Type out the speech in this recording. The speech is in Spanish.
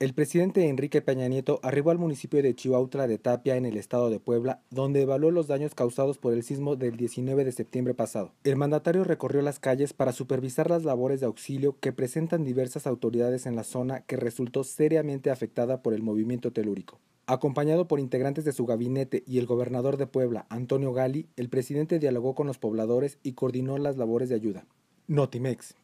El presidente Enrique Peña Nieto arribó al municipio de Chihuahua de Tapia, en el estado de Puebla, donde evaluó los daños causados por el sismo del 19 de septiembre pasado. El mandatario recorrió las calles para supervisar las labores de auxilio que presentan diversas autoridades en la zona que resultó seriamente afectada por el movimiento telúrico. Acompañado por integrantes de su gabinete y el gobernador de Puebla, Antonio Gali, el presidente dialogó con los pobladores y coordinó las labores de ayuda. Notimex.